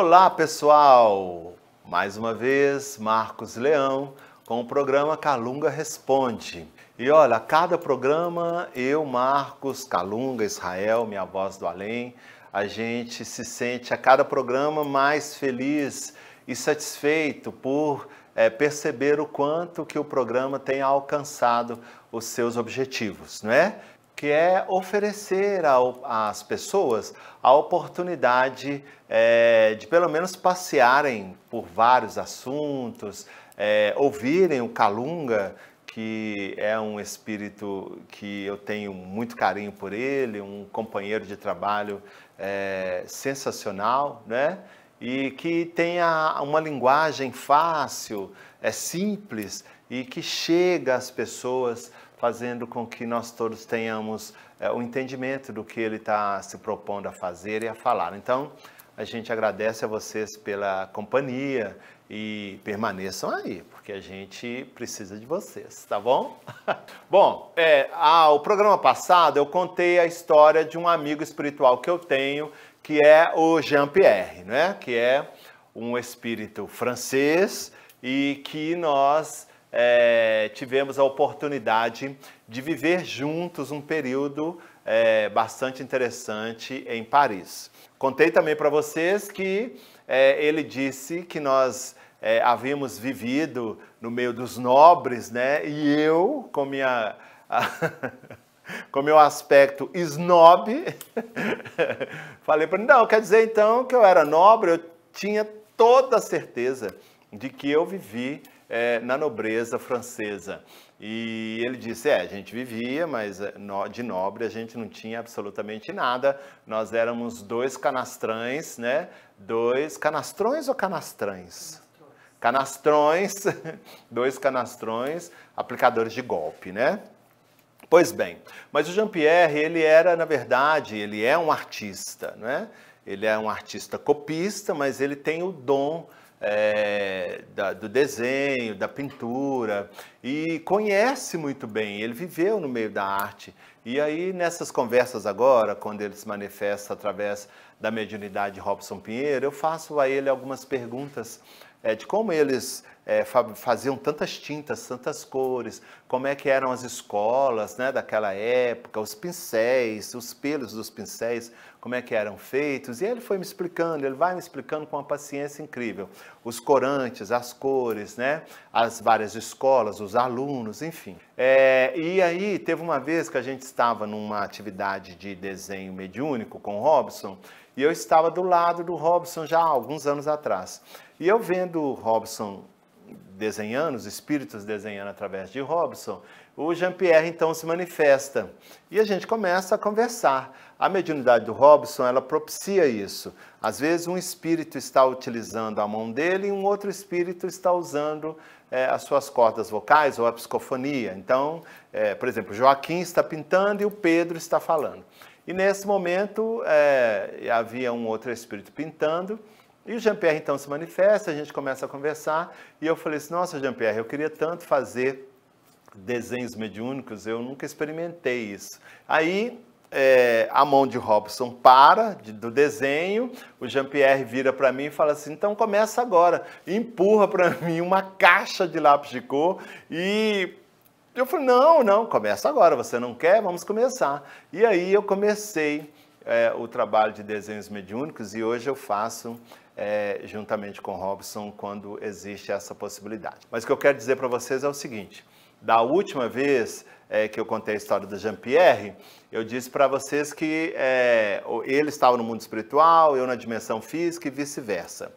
Olá, pessoal! Mais uma vez, Marcos Leão com o programa Calunga Responde. E olha, a cada programa, eu, Marcos, Calunga, Israel, minha voz do além, a gente se sente a cada programa mais feliz e satisfeito por é, perceber o quanto que o programa tem alcançado os seus objetivos, não é? que é oferecer ao, às pessoas a oportunidade é, de pelo menos passearem por vários assuntos, é, ouvirem o Calunga, que é um espírito que eu tenho muito carinho por ele, um companheiro de trabalho é, sensacional, né? E que tenha uma linguagem fácil, é simples e que chega às pessoas fazendo com que nós todos tenhamos é, o entendimento do que ele está se propondo a fazer e a falar. Então, a gente agradece a vocês pela companhia e permaneçam aí, porque a gente precisa de vocês, tá bom? bom, é, programa passado eu contei a história de um amigo espiritual que eu tenho, que é o Jean-Pierre, né? que é um espírito francês e que nós é, tivemos a oportunidade de viver juntos um período é, bastante interessante em Paris. Contei também para vocês que é, ele disse que nós é, havíamos vivido no meio dos nobres, né? E eu, com minha. com meu aspecto snob, falei para ele, não, quer dizer então que eu era nobre, eu tinha toda a certeza de que eu vivi é, na nobreza francesa. E ele disse: é, a gente vivia, mas é, de nobre a gente não tinha absolutamente nada. Nós éramos dois canastrões, né? Dois canastrões ou canastrães? Canastrões, canastrões dois canastrões, aplicadores de golpe, né? Pois bem, mas o Jean-Pierre, ele era, na verdade, ele é um artista, né? Ele é um artista copista, mas ele tem o dom é, da, do desenho, da pintura, e conhece muito bem, ele viveu no meio da arte. E aí, nessas conversas agora, quando ele se manifesta através da mediunidade Robson Pinheiro, eu faço a ele algumas perguntas é, de como eles é, faziam tantas tintas, tantas cores, como é que eram as escolas né, daquela época, os pincéis, os pelos dos pincéis, como é que eram feitos. E ele foi me explicando, ele vai me explicando com uma paciência incrível. Os corantes, as cores, né, as várias escolas, os alunos, enfim. É, e aí teve uma vez que a gente estava numa atividade de desenho mediúnico com o Robson, e eu estava do lado do Robson já há alguns anos atrás. E eu vendo Robson desenhando, os espíritos desenhando através de Robson, o Jean-Pierre então se manifesta e a gente começa a conversar. A mediunidade do Robson, ela propicia isso. Às vezes um espírito está utilizando a mão dele e um outro espírito está usando é, as suas cordas vocais ou a psicofonia. Então, é, por exemplo, Joaquim está pintando e o Pedro está falando. E nesse momento é, havia um outro espírito pintando e o Jean-Pierre então se manifesta, a gente começa a conversar, e eu falei assim: "Nossa, Jean-Pierre, eu queria tanto fazer desenhos mediúnicos, eu nunca experimentei isso". Aí é, a mão de Robson para de, do desenho, o Jean-Pierre vira para mim e fala assim: então começa agora. E empurra para mim uma caixa de lápis de cor e. Eu falei, não, não, começa agora, você não quer? Vamos começar. E aí eu comecei é, o trabalho de desenhos mediúnicos e hoje eu faço é, juntamente com Robson quando existe essa possibilidade. Mas o que eu quero dizer para vocês é o seguinte: da última vez é, que eu contei a história do Jean-Pierre, eu disse para vocês que é, ele estava no mundo espiritual, eu na dimensão física e vice-versa.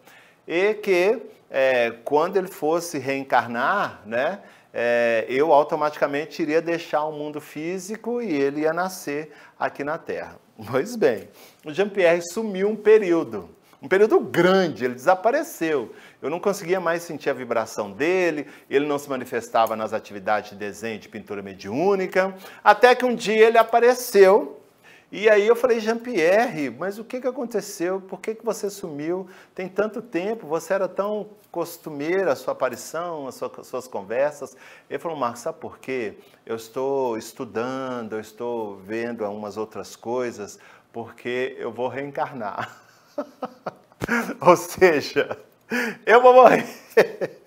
E que é, quando ele fosse reencarnar, né, é, eu automaticamente iria deixar o mundo físico e ele ia nascer aqui na Terra. Pois bem, o Jean-Pierre sumiu um período um período grande, ele desapareceu. Eu não conseguia mais sentir a vibração dele, ele não se manifestava nas atividades de desenho de pintura mediúnica, até que um dia ele apareceu. E aí eu falei, Jean-Pierre, mas o que, que aconteceu? Por que, que você sumiu? Tem tanto tempo, você era tão costumeira a sua aparição, as suas conversas. Ele falou, Marcos, sabe por quê? Eu estou estudando, eu estou vendo algumas outras coisas, porque eu vou reencarnar. Ou seja, eu vou morrer.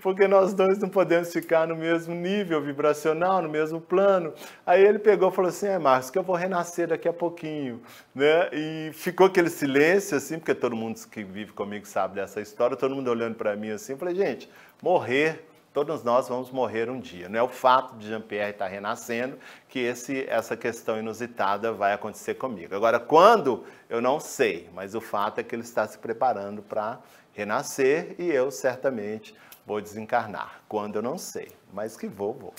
Porque nós dois não podemos ficar no mesmo nível vibracional, no mesmo plano. Aí ele pegou e falou assim: é, Marcos, que eu vou renascer daqui a pouquinho. Né? E ficou aquele silêncio, assim, porque todo mundo que vive comigo sabe dessa história, todo mundo olhando para mim assim. Eu falei: gente, morrer Todos nós vamos morrer um dia. Não é o fato de Jean-Pierre estar renascendo que esse, essa questão inusitada vai acontecer comigo. Agora, quando, eu não sei, mas o fato é que ele está se preparando para renascer e eu certamente vou desencarnar. Quando, eu não sei, mas que vou, vou.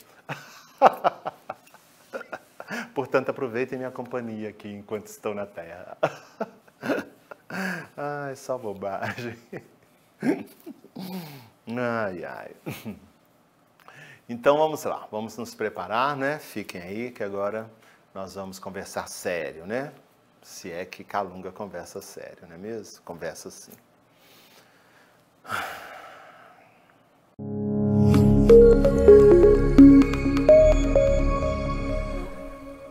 Portanto, aproveitem minha companhia aqui enquanto estou na Terra. Ai, só bobagem. Ai, ai. Então vamos lá, vamos nos preparar, né? Fiquem aí que agora nós vamos conversar sério, né? Se é que Calunga conversa sério, não é mesmo? Conversa sim.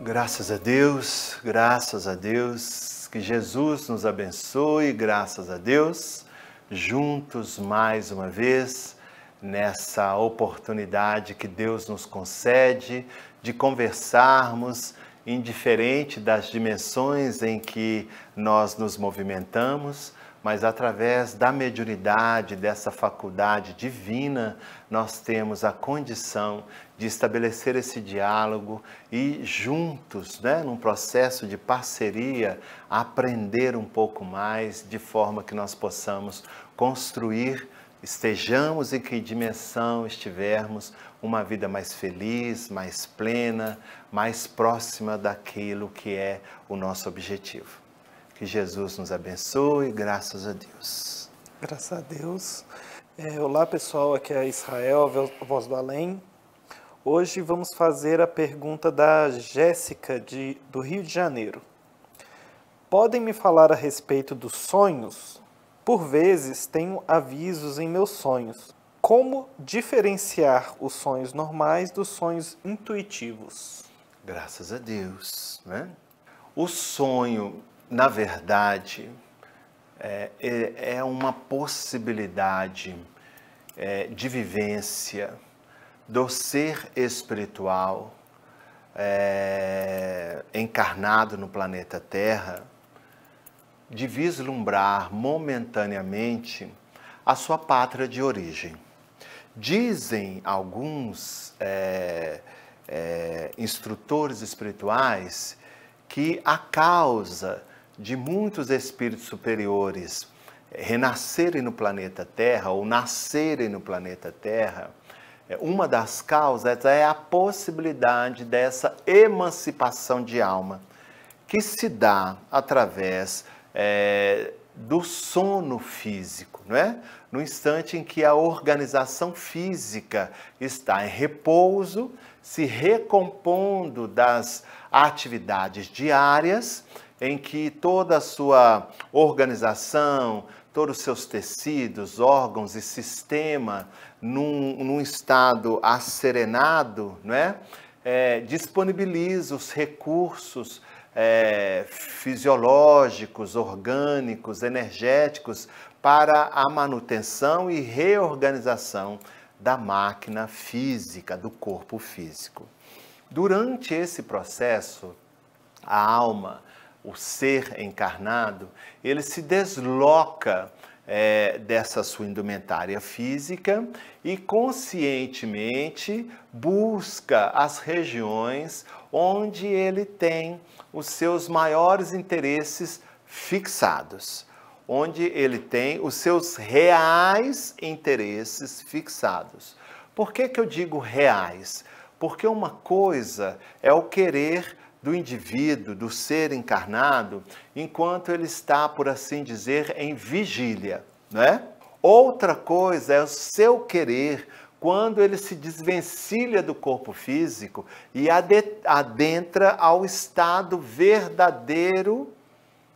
Graças a Deus, graças a Deus, que Jesus nos abençoe, graças a Deus. Juntos mais uma vez nessa oportunidade que Deus nos concede de conversarmos, indiferente das dimensões em que nós nos movimentamos, mas através da mediunidade, dessa faculdade divina, nós temos a condição de estabelecer esse diálogo e juntos, né, num processo de parceria, aprender um pouco mais de forma que nós possamos construir Estejamos em que dimensão estivermos, uma vida mais feliz, mais plena, mais próxima daquilo que é o nosso objetivo. Que Jesus nos abençoe, graças a Deus. Graças a Deus. É, olá pessoal, aqui é Israel, Voz do Além. Hoje vamos fazer a pergunta da Jéssica de, do Rio de Janeiro. Podem me falar a respeito dos sonhos? Por vezes tenho avisos em meus sonhos. Como diferenciar os sonhos normais dos sonhos intuitivos? Graças a Deus, né? O sonho, na verdade, é, é, é uma possibilidade é, de vivência do ser espiritual é, encarnado no planeta Terra de vislumbrar momentaneamente a sua pátria de origem. Dizem alguns é, é, instrutores espirituais que a causa de muitos espíritos superiores renascerem no planeta Terra ou nascerem no planeta Terra, é, uma das causas é a possibilidade dessa emancipação de alma que se dá através é, do sono físico, não é? No instante em que a organização física está em repouso, se recompondo das atividades diárias, em que toda a sua organização, todos os seus tecidos, órgãos e sistema num, num estado asserenado, não é? É, disponibiliza os recursos é, fisiológicos, orgânicos, energéticos para a manutenção e reorganização da máquina física, do corpo físico. Durante esse processo, a alma, o ser encarnado, ele se desloca é, dessa sua indumentária física e conscientemente busca as regiões onde ele tem os seus maiores interesses fixados, onde ele tem os seus reais interesses fixados. Por que, que eu digo reais? Porque uma coisa é o querer do indivíduo, do ser encarnado, enquanto ele está, por assim dizer, em vigília, né? Outra coisa é o seu querer quando ele se desvencilha do corpo físico e adentra ao estado verdadeiro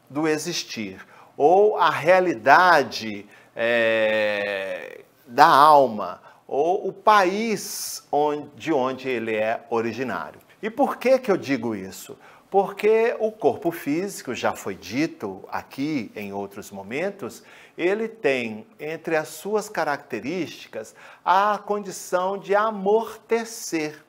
do existir, ou a realidade é, da alma, ou o país onde, de onde ele é originário. E por que, que eu digo isso? Porque o corpo físico, já foi dito aqui em outros momentos, ele tem entre as suas características a condição de amortecer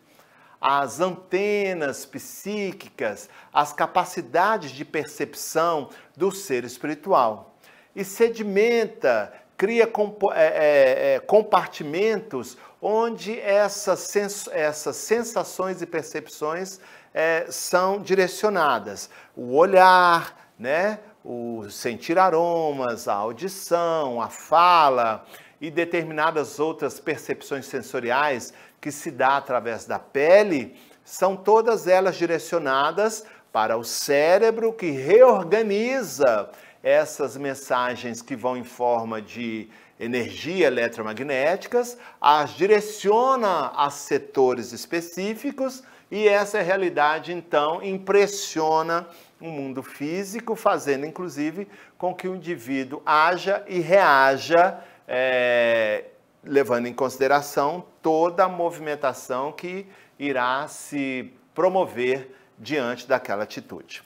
as antenas psíquicas, as capacidades de percepção do ser espiritual. E sedimenta, cria é, é, é, compartimentos onde essas, sens essas sensações e percepções é, são direcionadas. O olhar, né? o sentir aromas, a audição, a fala e determinadas outras percepções sensoriais que se dá através da pele, são todas elas direcionadas para o cérebro que reorganiza essas mensagens que vão em forma de energia eletromagnéticas, as direciona a setores específicos e essa realidade então impressiona o mundo físico, fazendo inclusive com que o indivíduo haja e reaja, é, levando em consideração toda a movimentação que irá se promover diante daquela atitude.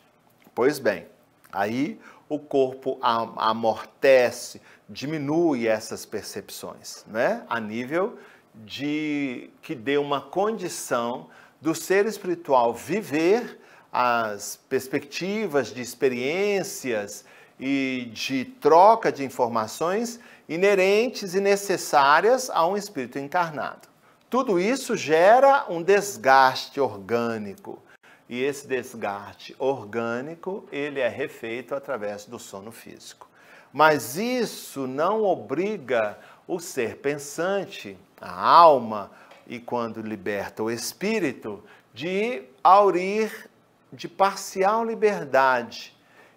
Pois bem, aí o corpo amortece, diminui essas percepções, né? a nível de que dê uma condição do ser espiritual viver as perspectivas de experiências e de troca de informações inerentes e necessárias a um espírito encarnado. Tudo isso gera um desgaste orgânico, e esse desgaste orgânico, ele é refeito através do sono físico. Mas isso não obriga o ser pensante, a alma, e quando liberta o espírito, de aurir de parcial liberdade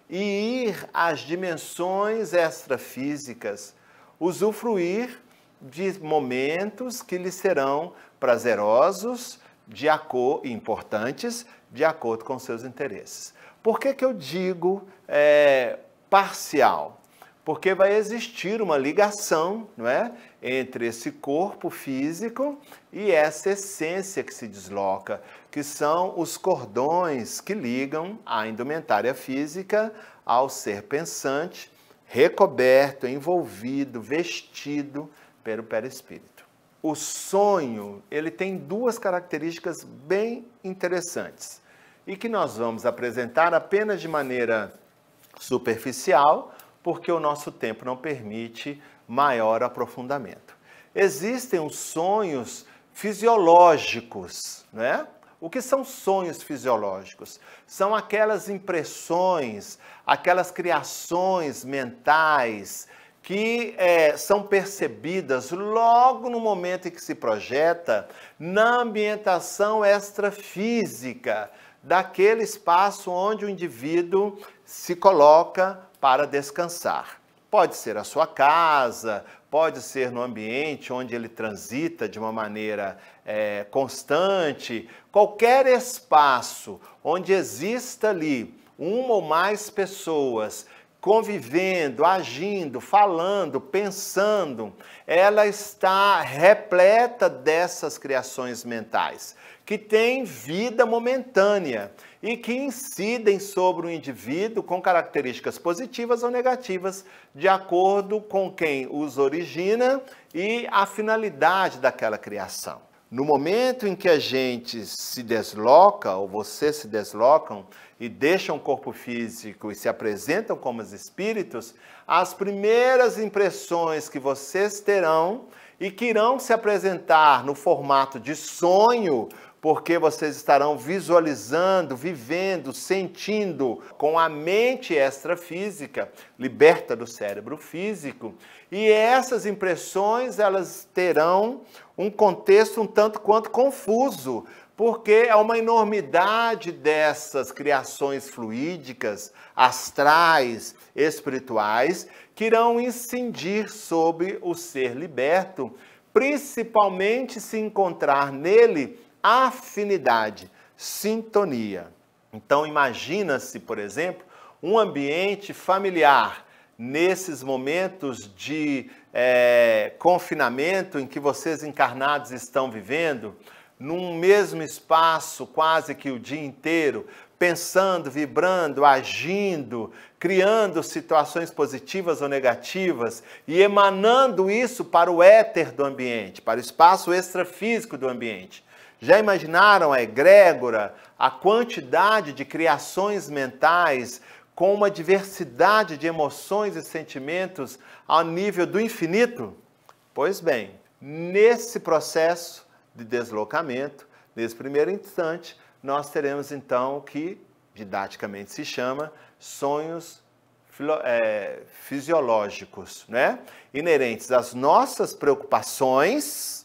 e ir às dimensões extrafísicas, usufruir de momentos que lhe serão prazerosos, de acordo importantes, de acordo com seus interesses. Por que, que eu digo é, parcial? Porque vai existir uma ligação não é, entre esse corpo físico e essa essência que se desloca, que são os cordões que ligam a indumentária física ao ser pensante, recoberto, envolvido, vestido pelo perispírito. O sonho, ele tem duas características bem interessantes e que nós vamos apresentar apenas de maneira superficial, porque o nosso tempo não permite maior aprofundamento. Existem os sonhos fisiológicos, né? O que são sonhos fisiológicos? São aquelas impressões, aquelas criações mentais que é, são percebidas logo no momento em que se projeta na ambientação extrafísica, daquele espaço onde o indivíduo se coloca para descansar. Pode ser a sua casa, pode ser no ambiente onde ele transita de uma maneira é, constante, qualquer espaço onde exista ali uma ou mais pessoas convivendo, agindo, falando, pensando, ela está repleta dessas criações mentais, que têm vida momentânea e que incidem sobre o indivíduo com características positivas ou negativas, de acordo com quem os origina e a finalidade daquela criação. No momento em que a gente se desloca, ou vocês se deslocam e deixam o corpo físico e se apresentam como os espíritos, as primeiras impressões que vocês terão e que irão se apresentar no formato de sonho porque vocês estarão visualizando, vivendo, sentindo com a mente extrafísica, liberta do cérebro físico, e essas impressões elas terão um contexto um tanto quanto confuso, porque é uma enormidade dessas criações fluídicas, astrais, espirituais, que irão incidir sobre o ser liberto, principalmente se encontrar nele afinidade, sintonia. Então imagina-se, por exemplo, um ambiente familiar nesses momentos de é, confinamento em que vocês encarnados estão vivendo, num mesmo espaço quase que o dia inteiro, pensando, vibrando, agindo, criando situações positivas ou negativas e emanando isso para o éter do ambiente, para o espaço extrafísico do ambiente. Já imaginaram a egrégora, a quantidade de criações mentais com uma diversidade de emoções e sentimentos ao nível do infinito? Pois bem, nesse processo de deslocamento, nesse primeiro instante, nós teremos então o que didaticamente se chama sonhos é, fisiológicos, né? inerentes às nossas preocupações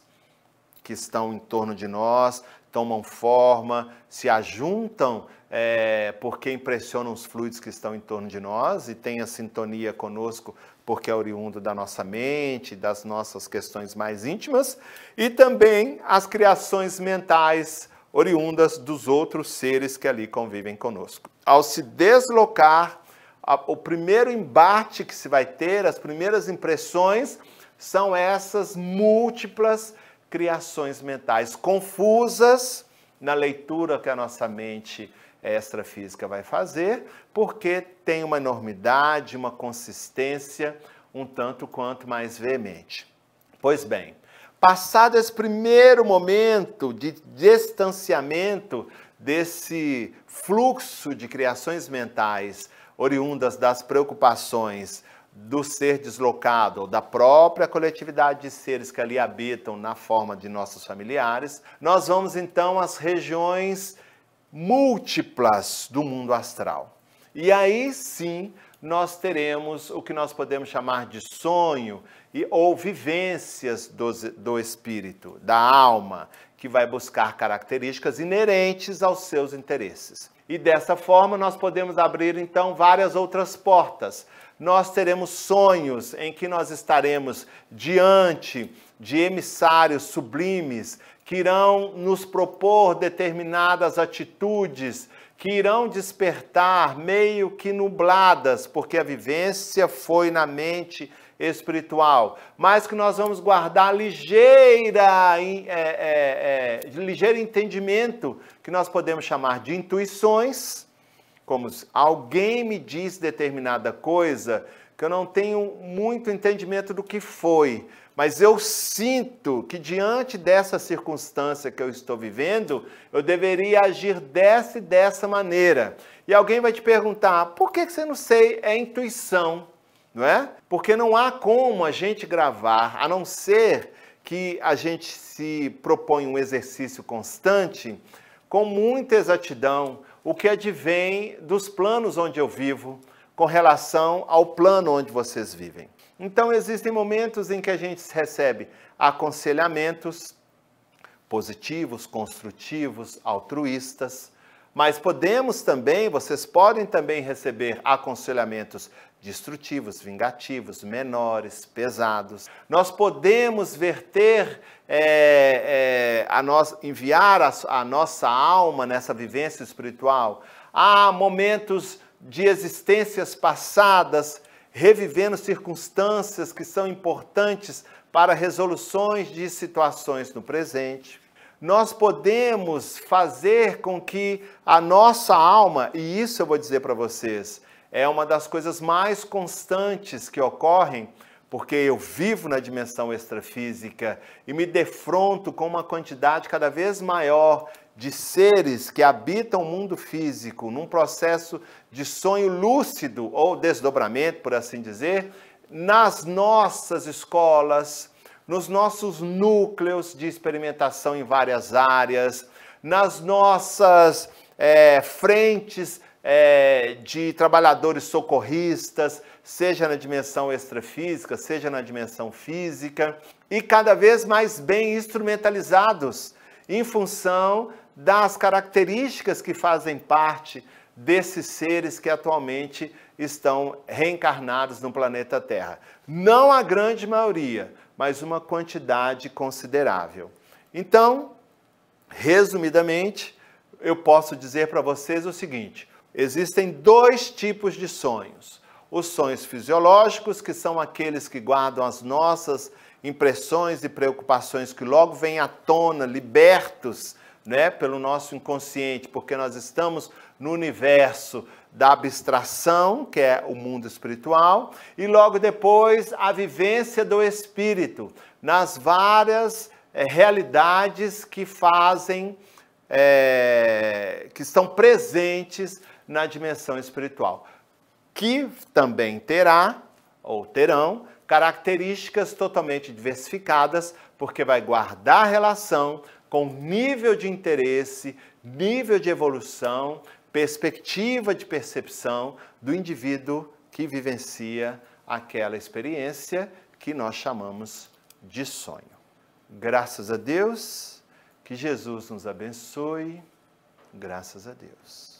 que estão em torno de nós, tomam forma, se ajuntam é, porque impressionam os fluidos que estão em torno de nós e têm a sintonia conosco porque é oriundo da nossa mente, das nossas questões mais íntimas, e também as criações mentais oriundas dos outros seres que ali convivem conosco. Ao se deslocar, o primeiro embate que se vai ter, as primeiras impressões, são essas múltiplas criações mentais confusas na leitura que a nossa mente extrafísica vai fazer, porque tem uma enormidade, uma consistência um tanto quanto mais veemente. Pois bem, passado esse primeiro momento de distanciamento desse fluxo de criações mentais oriundas das preocupações do ser deslocado ou da própria coletividade de seres que ali habitam na forma de nossos familiares, nós vamos então às regiões múltiplas do mundo astral. E aí sim nós teremos o que nós podemos chamar de sonho e, ou vivências do, do espírito, da alma, que vai buscar características inerentes aos seus interesses. E dessa forma nós podemos abrir então várias outras portas. Nós teremos sonhos em que nós estaremos diante de emissários sublimes que irão nos propor determinadas atitudes que irão despertar meio que nubladas, porque a vivência foi na mente espiritual, mas que nós vamos guardar ligeira, é, é, é, ligeiro entendimento, que nós podemos chamar de intuições, como alguém me diz determinada coisa que eu não tenho muito entendimento do que foi, mas eu sinto que diante dessa circunstância que eu estou vivendo, eu deveria agir dessa e dessa maneira. E alguém vai te perguntar: por que você não sei? É intuição não é? Porque não há como a gente gravar, a não ser que a gente se propõe um exercício constante com muita exatidão o que advém dos planos onde eu vivo com relação ao plano onde vocês vivem. Então existem momentos em que a gente recebe aconselhamentos positivos, construtivos, altruístas, mas podemos também, vocês podem também receber aconselhamentos destrutivos, vingativos, menores, pesados. Nós podemos verter, é, é, a nós, enviar a, a nossa alma nessa vivência espiritual a momentos de existências passadas, revivendo circunstâncias que são importantes para resoluções de situações no presente nós podemos fazer com que a nossa alma, e isso eu vou dizer para vocês, é uma das coisas mais constantes que ocorrem, porque eu vivo na dimensão extrafísica e me defronto com uma quantidade cada vez maior de seres que habitam o mundo físico num processo de sonho lúcido ou desdobramento, por assim dizer, nas nossas escolas, nos nossos núcleos de experimentação em várias áreas, nas nossas é, frentes é, de trabalhadores socorristas, seja na dimensão extrafísica, seja na dimensão física, e cada vez mais bem instrumentalizados em função das características que fazem parte desses seres que atualmente estão reencarnados no planeta Terra. Não a grande maioria, mas uma quantidade considerável. Então, resumidamente, eu posso dizer para vocês o seguinte: existem dois tipos de sonhos. Os sonhos fisiológicos, que são aqueles que guardam as nossas impressões e preocupações que logo vêm à tona, libertos né, pelo nosso inconsciente, porque nós estamos no universo da abstração, que é o mundo espiritual, e logo depois a vivência do espírito nas várias é, realidades que fazem, é, que estão presentes na dimensão espiritual, que também terá ou terão características totalmente diversificadas, porque vai guardar relação com nível de interesse, nível de evolução, perspectiva de percepção do indivíduo que vivencia aquela experiência que nós chamamos de sonho. Graças a Deus, que Jesus nos abençoe. Graças a Deus.